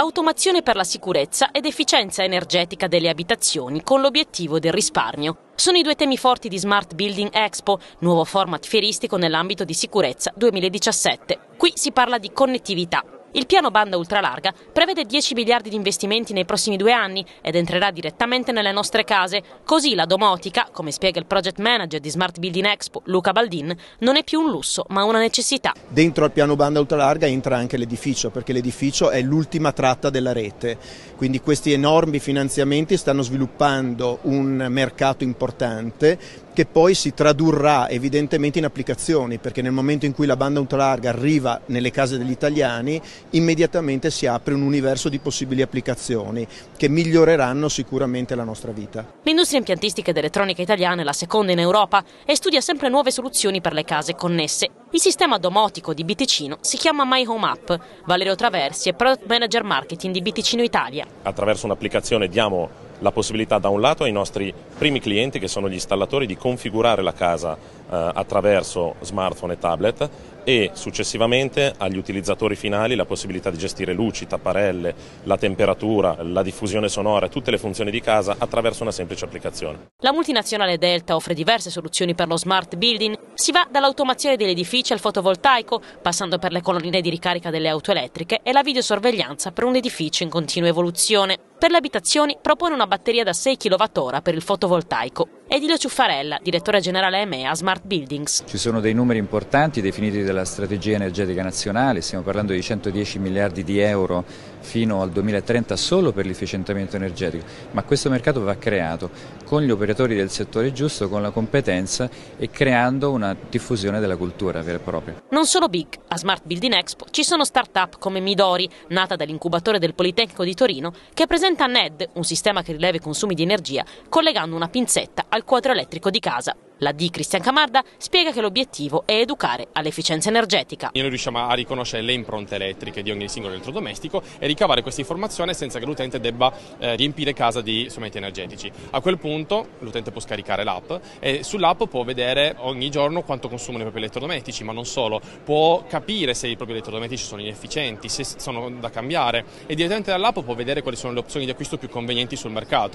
automazione per la sicurezza ed efficienza energetica delle abitazioni con l'obiettivo del risparmio. Sono i due temi forti di Smart Building Expo, nuovo format fieristico nell'ambito di sicurezza 2017. Qui si parla di connettività, il piano banda ultralarga prevede 10 miliardi di investimenti nei prossimi due anni ed entrerà direttamente nelle nostre case. Così la domotica, come spiega il project manager di Smart Building Expo, Luca Baldin, non è più un lusso ma una necessità. Dentro al piano banda ultralarga entra anche l'edificio perché l'edificio è l'ultima tratta della rete. Quindi questi enormi finanziamenti stanno sviluppando un mercato importante che poi si tradurrà evidentemente in applicazioni perché nel momento in cui la banda ultralarga arriva nelle case degli italiani immediatamente si apre un universo di possibili applicazioni che miglioreranno sicuramente la nostra vita. L'industria impiantistica ed elettronica italiana è la seconda in Europa e studia sempre nuove soluzioni per le case connesse. Il sistema domotico di Biticino si chiama My Home App. Valerio Traversi è Product Manager Marketing di Biticino Italia. Attraverso un'applicazione diamo la possibilità da un lato ai nostri primi clienti che sono gli installatori di configurare la casa eh, attraverso smartphone e tablet e successivamente agli utilizzatori finali la possibilità di gestire luci, tapparelle, la temperatura, la diffusione sonora, tutte le funzioni di casa attraverso una semplice applicazione. La multinazionale Delta offre diverse soluzioni per lo smart building. Si va dall'automazione degli edifici al fotovoltaico, passando per le colonnine di ricarica delle auto elettriche e la videosorveglianza per un edificio in continua evoluzione per le abitazioni propone una batteria da 6 kWh per il fotovoltaico. Edile Ciuffarella, direttore generale EMEA Smart Buildings. Ci sono dei numeri importanti definiti dalla strategia energetica nazionale, stiamo parlando di 110 miliardi di euro fino al 2030 solo per l'efficientamento energetico, ma questo mercato va creato con gli operatori del settore giusto, con la competenza e creando una diffusione della cultura vera e propria. Non solo big, a Smart Building Expo ci sono start-up come Midori, nata dall'incubatore del Politecnico di Torino, che presenta NED, un sistema che rileva i consumi di energia, collegando una pinzetta al quadro elettrico di casa. La D. Cristian Camarda spiega che l'obiettivo è educare all'efficienza energetica. Noi riusciamo a riconoscere le impronte elettriche di ogni singolo elettrodomestico e ricavare questa informazione senza che l'utente debba eh, riempire casa di strumenti energetici. A quel punto l'utente può scaricare l'app e sull'app può vedere ogni giorno quanto consumano i propri elettrodomestici, ma non solo, può capire se i propri elettrodomestici sono inefficienti, se sono da cambiare e direttamente dall'app può vedere quali sono le opzioni di acquisto più convenienti sul mercato.